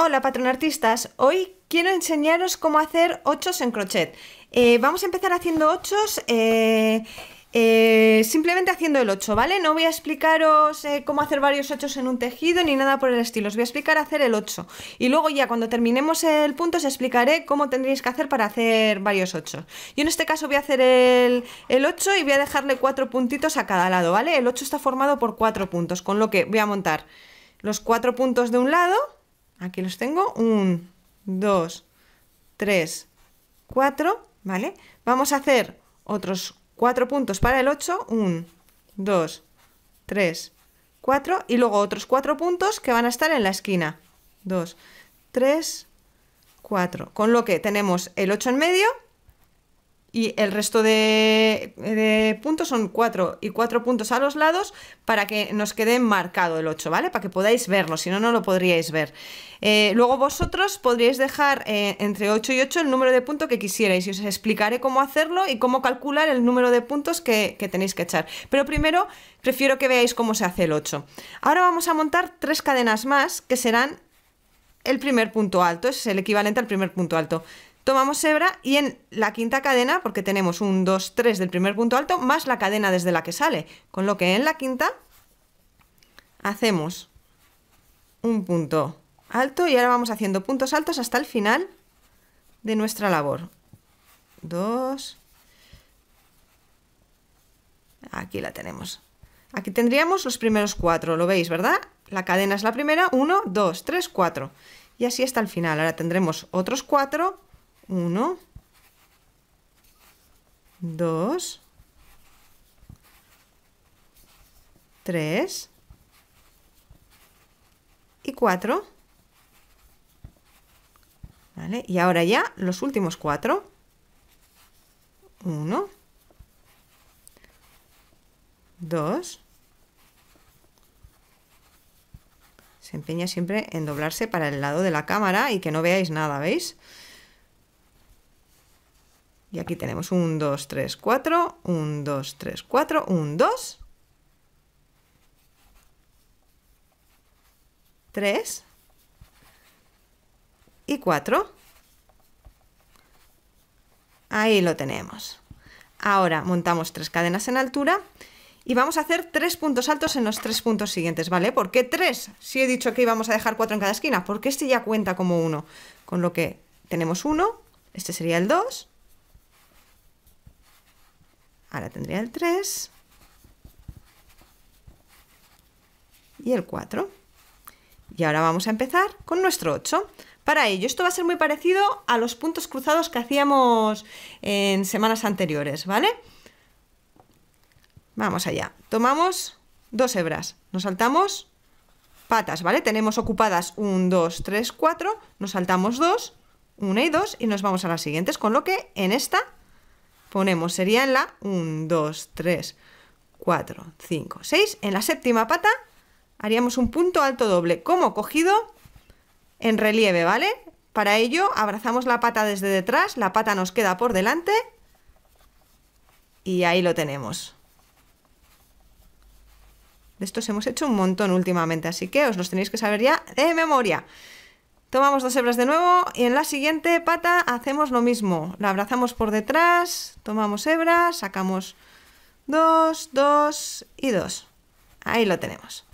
Hola artistas hoy quiero enseñaros cómo hacer ochos en crochet. Eh, vamos a empezar haciendo ochos, eh, eh, simplemente haciendo el 8, ¿vale? No voy a explicaros cómo hacer varios ochos en un tejido ni nada por el estilo, os voy a explicar hacer el 8. Y luego ya cuando terminemos el punto os explicaré cómo tendréis que hacer para hacer varios ochos. Yo en este caso voy a hacer el, el 8 y voy a dejarle cuatro puntitos a cada lado, ¿vale? El 8 está formado por cuatro puntos, con lo que voy a montar los cuatro puntos de un lado Aquí los tengo. 1, 2, 3, 4. ¿Vale? Vamos a hacer otros 4 puntos para el 8. 1, 2, 3, 4. Y luego otros 4 puntos que van a estar en la esquina. 2, 3, 4. Con lo que tenemos el 8 en medio y el resto de, puntos son 4 y cuatro puntos a los lados para que nos quede marcado el 8, ¿vale? Para que podáis verlo, si no, no lo podríais ver. Eh, luego vosotros podríais dejar eh, entre 8 y 8 el número de puntos que quisierais y os explicaré cómo hacerlo y cómo calcular el número de puntos que, que tenéis que echar. Pero primero prefiero que veáis cómo se hace el 8. Ahora vamos a montar tres cadenas más que serán el primer punto alto, es el equivalente al primer punto alto tomamos hebra y en la quinta cadena, porque tenemos un 2, 3 del primer punto alto, más la cadena desde la que sale, con lo que en la quinta hacemos un punto alto y ahora vamos haciendo puntos altos hasta el final de nuestra labor. 2, aquí la tenemos. Aquí tendríamos los primeros cuatro, lo veis, ¿verdad? La cadena es la primera, 1, 2, 3, 4. Y así hasta el final. Ahora tendremos otros cuatro 1, 2, 3 y 4. ¿Vale? Y ahora ya los últimos 4. 1, 2. Se empeña siempre en doblarse para el lado de la cámara y que no veáis nada, ¿veis? Y aquí tenemos 1, 2, 3, 4, 1, 2, 3, 4, un 2, 3 y 4. Ahí lo tenemos. Ahora montamos tres cadenas en altura y vamos a hacer tres puntos altos en los tres puntos siguientes, ¿vale? ¿Por qué tres? Si he dicho que íbamos a dejar cuatro en cada esquina, porque este ya cuenta como uno. Con lo que tenemos uno, este sería el 2, Ahora tendría el 3 y el 4. Y ahora vamos a empezar con nuestro 8. Para ello, esto va a ser muy parecido a los puntos cruzados que hacíamos en semanas anteriores, ¿vale? Vamos allá. Tomamos dos hebras, nos saltamos patas, ¿vale? Tenemos ocupadas 1, 2, 3, 4, nos saltamos 2, 1 y 2 y nos vamos a las siguientes, con lo que en esta ponemos sería en la 1, 2, 3, 4, 5, 6. En la séptima pata haríamos un punto alto doble, como cogido en relieve, ¿vale? Para ello abrazamos la pata desde detrás, la pata nos queda por delante y ahí lo tenemos. De estos hemos hecho un montón últimamente, así que os los tenéis que saber ya de memoria. Tomamos dos hebras de nuevo y en la siguiente pata hacemos lo mismo. La abrazamos por detrás, tomamos hebra, sacamos dos, dos y dos. Ahí lo tenemos.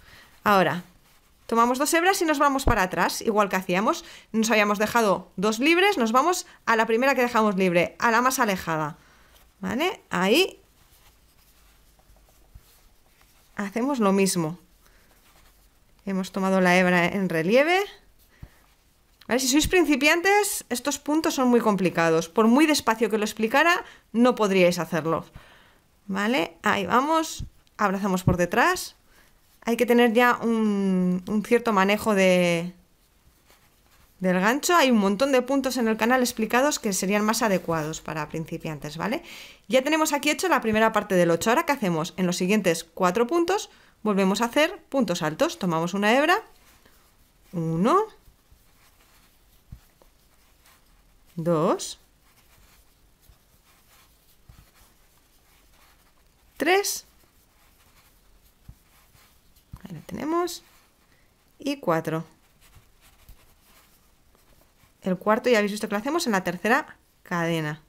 Ahora, tomamos dos hebras y nos vamos para atrás, igual que hacíamos. Nos habíamos dejado dos libres, nos vamos a la primera que dejamos libre, a la más alejada. Ahí hacemos lo mismo. Hemos tomado la hebra en relieve. Si sois principiantes, estos puntos son muy complicados. Por muy despacio que lo explicara, no podríais hacerlo. ¿Vale? Ahí vamos, abrazamos por detrás. Hay que tener ya un, cierto manejo de, del gancho. Hay un montón de puntos en el canal explicados que serían más adecuados para principiantes, ¿vale? Ya tenemos aquí hecho la primera parte del 8. Ahora, ¿qué hacemos? En los siguientes cuatro puntos volvemos a hacer puntos altos. Tomamos una hebra, uno, 2, 3, ahí la tenemos, y 4. El cuarto ya habéis visto que lo hacemos en la tercera cadena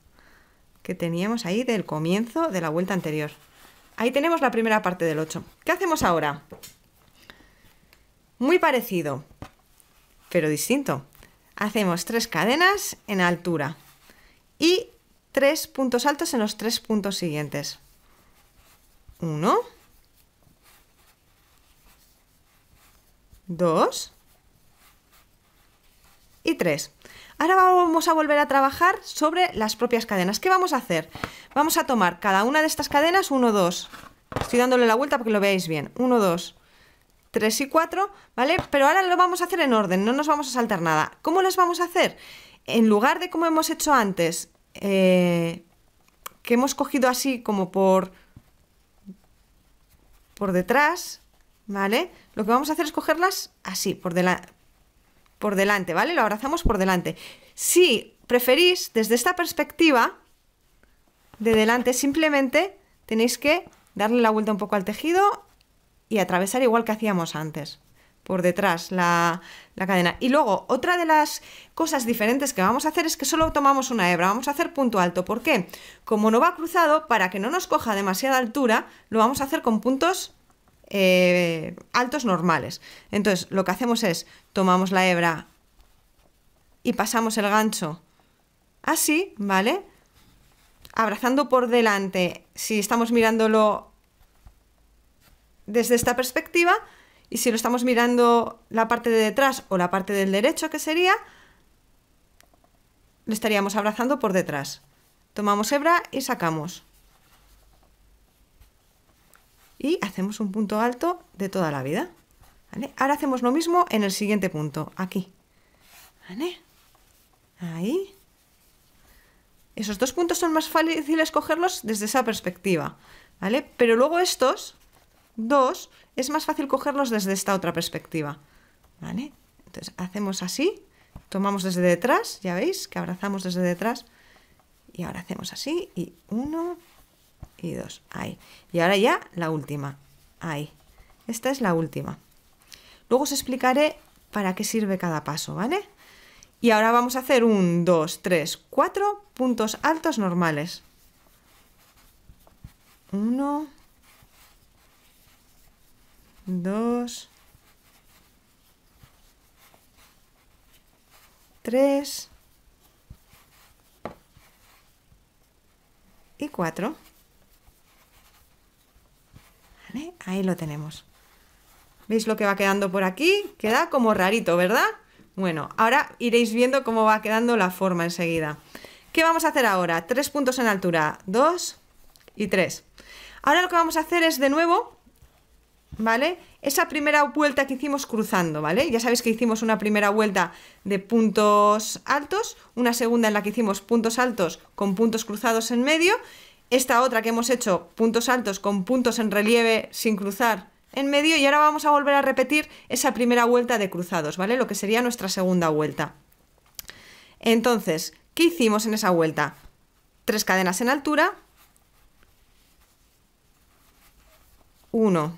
que teníamos ahí del comienzo de la vuelta anterior. Ahí tenemos la primera parte del 8. ¿Qué hacemos ahora? Muy parecido, pero distinto hacemos tres cadenas en altura y tres puntos altos en los tres puntos siguientes. Uno, dos y tres. Ahora vamos a volver a trabajar sobre las propias cadenas. ¿Qué vamos a hacer? Vamos a tomar cada una de estas cadenas, uno, dos. Estoy dándole la vuelta para que lo veáis bien. Uno, dos. 3 y 4, ¿vale? Pero ahora lo vamos a hacer en orden, no nos vamos a saltar nada. ¿Cómo las vamos a hacer? En lugar de como hemos hecho antes, eh, que hemos cogido así como por, por detrás, ¿vale? Lo que vamos a hacer es cogerlas así, por, la por delante, ¿vale? Lo abrazamos por delante. Si preferís, desde esta perspectiva de delante, simplemente tenéis que darle la vuelta un poco al tejido y atravesar igual que hacíamos antes, por detrás la, la, cadena. Y luego, otra de las cosas diferentes que vamos a hacer es que solo tomamos una hebra, vamos a hacer punto alto. ¿Por qué? Como no va cruzado, para que no nos coja demasiada altura, lo vamos a hacer con puntos eh, altos normales. Entonces, lo que hacemos es, tomamos la hebra y pasamos el gancho así, ¿vale? Abrazando por delante, si estamos mirándolo desde esta perspectiva y si lo estamos mirando la parte de detrás o la parte del derecho que sería, lo estaríamos abrazando por detrás. Tomamos hebra y sacamos. Y hacemos un punto alto de toda la vida. Ahora hacemos lo mismo en el siguiente punto, aquí. Ahí. Esos dos puntos son más fáciles cogerlos desde esa perspectiva, ¿vale? Pero luego estos, dos es más fácil cogerlos desde esta otra perspectiva. ¿Vale? Entonces hacemos así, tomamos desde detrás, ya veis, que abrazamos desde detrás. Y ahora hacemos así, y uno y dos, Ahí. Y ahora ya la última. Ahí. Esta es la última. Luego os explicaré para qué sirve cada paso, ¿vale? Y ahora vamos a hacer un, dos, tres, cuatro puntos altos normales. uno dos tres y cuatro Ahí lo tenemos. ¿Veis lo que va quedando por aquí? Queda como rarito, ¿verdad? Bueno, ahora iréis viendo cómo va quedando la forma enseguida. ¿Qué vamos a hacer ahora? Tres puntos en altura, dos y tres. Ahora lo que vamos a hacer es de nuevo ¿vale? Esa primera vuelta que hicimos cruzando, ¿vale? Ya sabéis que hicimos una primera vuelta de puntos altos, una segunda en la que hicimos puntos altos con puntos cruzados en medio, esta otra que hemos hecho puntos altos con puntos en relieve sin cruzar en medio y ahora vamos a volver a repetir esa primera vuelta de cruzados, ¿vale? Lo que sería nuestra segunda vuelta. Entonces, ¿qué hicimos en esa vuelta? Tres cadenas en altura, Uno.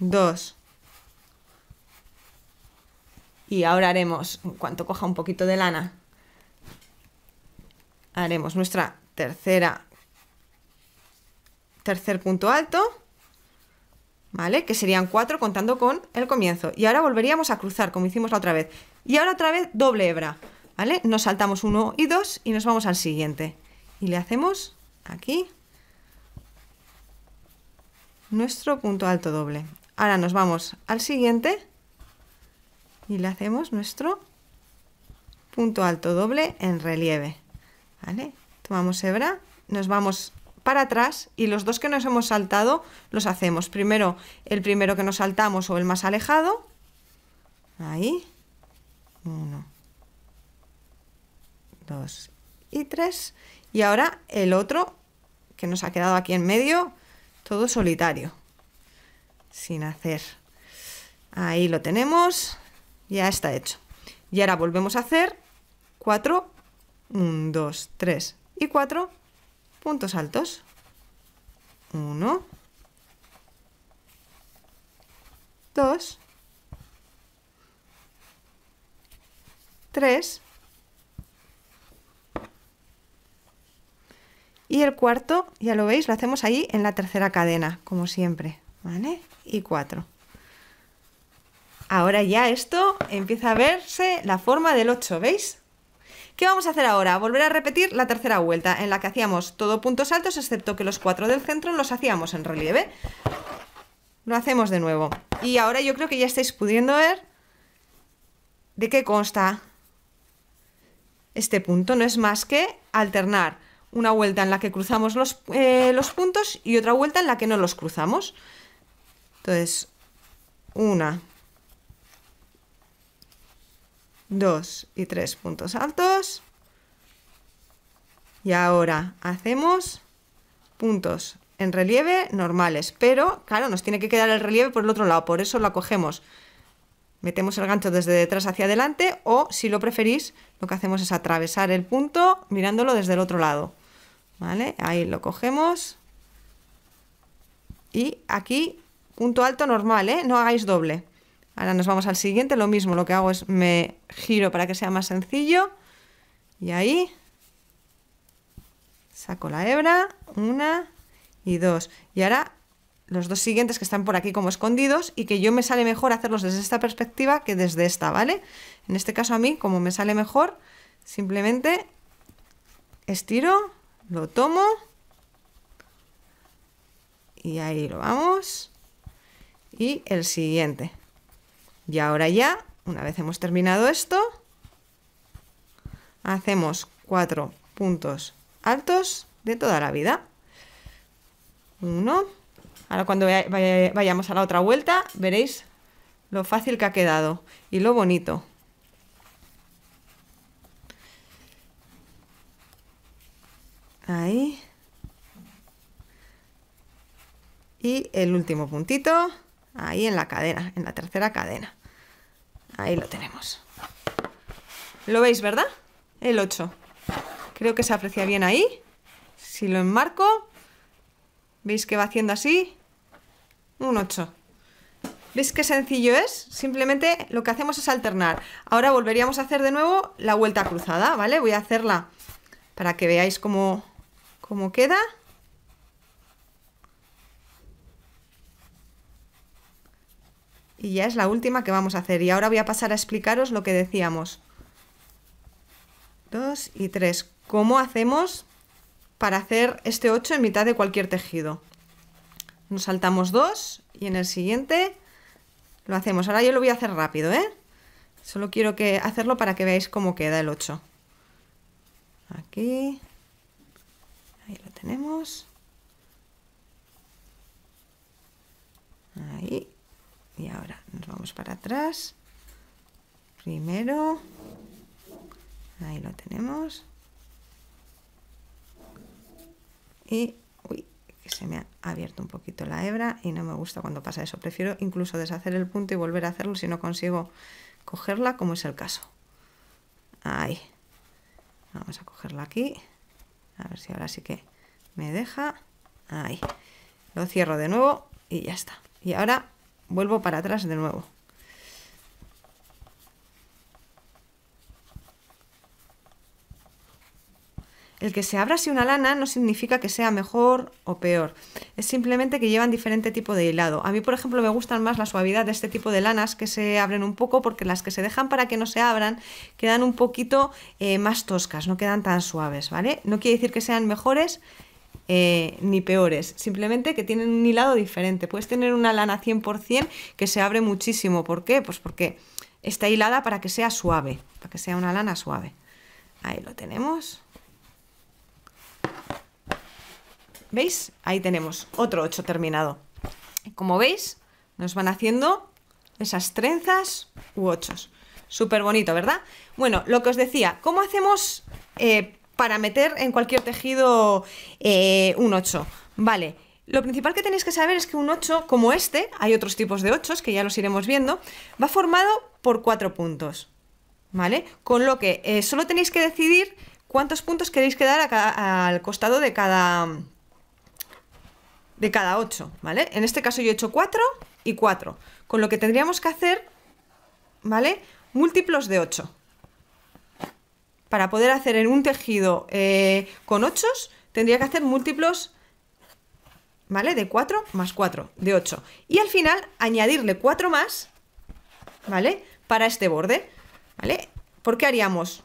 2. Y ahora haremos, en cuanto coja un poquito de lana, haremos nuestra tercera, tercer punto alto, ¿vale? Que serían cuatro contando con el comienzo. Y ahora volveríamos a cruzar como hicimos la otra vez. Y ahora otra vez doble hebra, ¿vale? Nos saltamos uno y dos y nos vamos al siguiente. Y le hacemos aquí nuestro punto alto doble. Ahora nos vamos al siguiente y le hacemos nuestro punto alto doble en relieve. Tomamos hebra, nos vamos para atrás y los dos que nos hemos saltado los hacemos. Primero el primero que nos saltamos o el más alejado. Ahí. Uno. Dos y tres. Y ahora el otro que nos ha quedado aquí en medio, todo solitario sin hacer. Ahí lo tenemos, ya está hecho. Y ahora volvemos a hacer 4, 1, 2, 3 y 4 puntos altos. 1, 2, 3 y el cuarto, ya lo veis, lo hacemos ahí en la tercera cadena, como siempre, ¿vale? y 4. Ahora ya esto empieza a verse la forma del 8, ¿veis? ¿Qué vamos a hacer ahora? Volver a repetir la tercera vuelta, en la que hacíamos todo puntos altos, excepto que los cuatro del centro los hacíamos en relieve. Lo hacemos de nuevo. Y ahora yo creo que ya estáis pudiendo ver de qué consta este punto. No es más que alternar una vuelta en la que cruzamos los, eh, los puntos y otra vuelta en la que no los cruzamos. Entonces, una, dos y tres puntos altos. Y ahora hacemos puntos en relieve normales, pero claro, nos tiene que quedar el relieve por el otro lado, por eso lo cogemos, Metemos el gancho desde detrás hacia adelante o, si lo preferís, lo que hacemos es atravesar el punto mirándolo desde el otro lado. ¿Vale? Ahí lo cogemos. Y aquí punto alto normal, ¿eh? No hagáis doble. Ahora nos vamos al siguiente, lo mismo, lo que hago es me giro para que sea más sencillo. Y ahí saco la hebra, una y dos. Y ahora los dos siguientes que están por aquí como escondidos y que yo me sale mejor hacerlos desde esta perspectiva que desde esta, ¿vale? En este caso a mí, como me sale mejor, simplemente estiro, lo tomo y ahí lo vamos y el siguiente. Y ahora ya, una vez hemos terminado esto, hacemos cuatro puntos altos de toda la vida. Uno. Ahora cuando vayamos a la otra vuelta, veréis lo fácil que ha quedado y lo bonito. Ahí. Y el último puntito. Ahí en la cadena, en la tercera cadena. Ahí lo tenemos. ¿Lo veis, verdad? El 8. Creo que se aprecia bien ahí. Si lo enmarco, ¿veis que va haciendo así? Un 8. ¿Veis qué sencillo es? Simplemente lo que hacemos es alternar. Ahora volveríamos a hacer de nuevo la vuelta cruzada, ¿vale? Voy a hacerla para que veáis cómo, cómo queda. y ya es la última que vamos a hacer. Y ahora voy a pasar a explicaros lo que decíamos. 2 y 3. ¿Cómo hacemos para hacer este 8 en mitad de cualquier tejido? Nos saltamos dos y en el siguiente lo hacemos. Ahora yo lo voy a hacer rápido, ¿eh? Solo quiero que hacerlo para que veáis cómo queda el 8. Aquí. Ahí lo tenemos. para atrás. Primero. Ahí lo tenemos. Y se me ha abierto un poquito la hebra y no me gusta cuando pasa eso. Prefiero incluso deshacer el punto y volver a hacerlo si no consigo cogerla, como es el caso. Ahí. Vamos a cogerla aquí. A ver si ahora sí que me deja. Ahí. Lo cierro de nuevo y ya está. Y ahora vuelvo para atrás de nuevo. El que se abra así una lana no significa que sea mejor o peor, es simplemente que llevan diferente tipo de hilado. A mí, por ejemplo, me gustan más la suavidad de este tipo de lanas que se abren un poco porque las que se dejan para que no se abran quedan un poquito eh, más toscas, no quedan tan suaves, ¿vale? No quiere decir que sean mejores eh, ni peores, simplemente que tienen un hilado diferente. Puedes tener una lana 100% que se abre muchísimo, ¿por qué? Pues porque está hilada para que sea suave, para que sea una lana suave. Ahí lo tenemos. ¿Veis? Ahí tenemos otro 8 terminado. Como veis, nos van haciendo esas trenzas u ochos. Súper bonito, ¿verdad? Bueno, lo que os decía, ¿cómo hacemos eh, para meter en cualquier tejido eh, un 8? Vale, lo principal que tenéis que saber es que un 8 como este, hay otros tipos de 8 que ya los iremos viendo, va formado por cuatro puntos, ¿vale? Con lo que eh, solo tenéis que decidir cuántos puntos queréis quedar al costado de cada de cada 8, ¿vale? En este caso yo he hecho 4 y 4, con lo que tendríamos que hacer, ¿vale? Múltiplos de 8. Para poder hacer en un tejido eh, con 8, tendría que hacer múltiplos, ¿vale? De 4 más 4, de 8. Y al final añadirle 4 más, ¿vale? Para este borde, ¿vale? Porque haríamos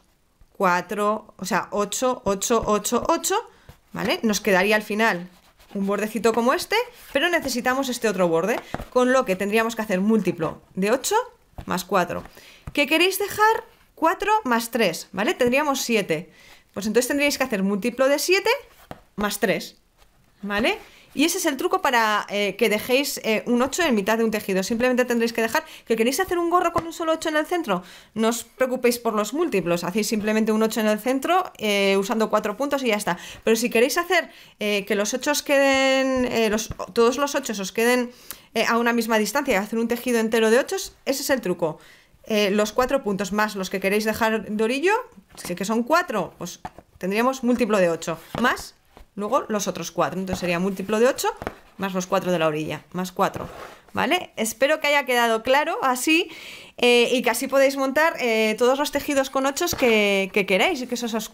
4, o sea, 8, 8, 8, 8, ¿vale? Nos quedaría al final un bordecito como este, pero necesitamos este otro borde, con lo que tendríamos que hacer múltiplo de 8 más 4. ¿Qué queréis dejar? 4 más 3, ¿vale? Tendríamos 7. Pues entonces tendríais que hacer múltiplo de 7 más 3, ¿vale? Y ese es el truco para eh, que dejéis eh, un 8 en mitad de un tejido. Simplemente tendréis que dejar que queréis hacer un gorro con un solo 8 en el centro. No os preocupéis por los múltiplos. Hacéis simplemente un 8 en el centro eh, usando cuatro puntos y ya está. Pero si queréis hacer que los 8 queden, todos los 8 os queden a una misma distancia y hacer un tejido entero de 8, ese es el truco. los cuatro puntos más los que queréis dejar de orillo, que son 4, pues tendríamos múltiplo de 8. Más Luego los otros cuatro Entonces sería múltiplo de 8 más los cuatro de la orilla, más 4. ¿Vale? Espero que haya quedado claro así eh, y que así podéis montar eh, todos los tejidos con 8 que, queráis y que se os,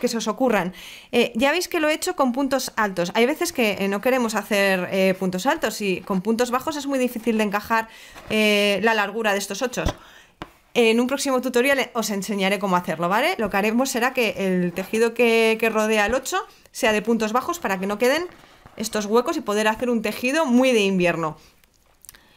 que se os ocurran. Eh, ya veis que lo he hecho con puntos altos. Hay veces que no queremos hacer puntos altos y con puntos bajos es muy difícil de encajar la largura de estos 8. En un próximo tutorial os enseñaré cómo hacerlo, ¿vale? Lo que haremos será que el tejido que, que rodea el 8 sea de puntos bajos para que no queden estos huecos y poder hacer un tejido muy de invierno.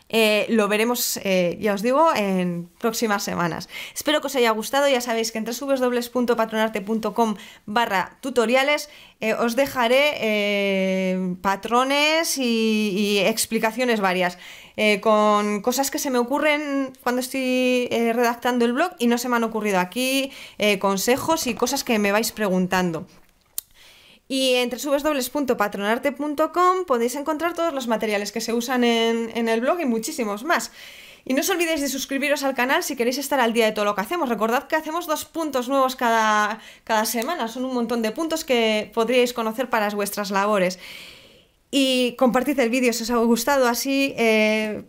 Eh, lo veremos, eh, ya os digo, en próximas semanas. Espero que os haya gustado. Ya sabéis que en www.patronarte.com barra tutoriales eh, os dejaré patrones y, explicaciones varias con cosas que se me ocurren cuando estoy redactando el blog y no se me han ocurrido aquí, consejos y cosas que me vais preguntando. Y entre www.patronarte.com podéis encontrar todos los materiales que se usan en, el blog y muchísimos más. Y no os olvidéis de suscribiros al canal si queréis estar al día de todo lo que hacemos. Recordad que hacemos dos puntos nuevos cada, cada semana. Son un montón de puntos que podríais conocer para vuestras labores. Y compartid el vídeo si os ha gustado. Así eh,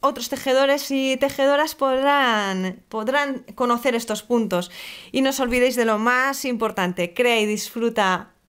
otros tejedores y tejedoras podrán, podrán conocer estos puntos. Y no os olvidéis de lo más importante. Crea y disfruta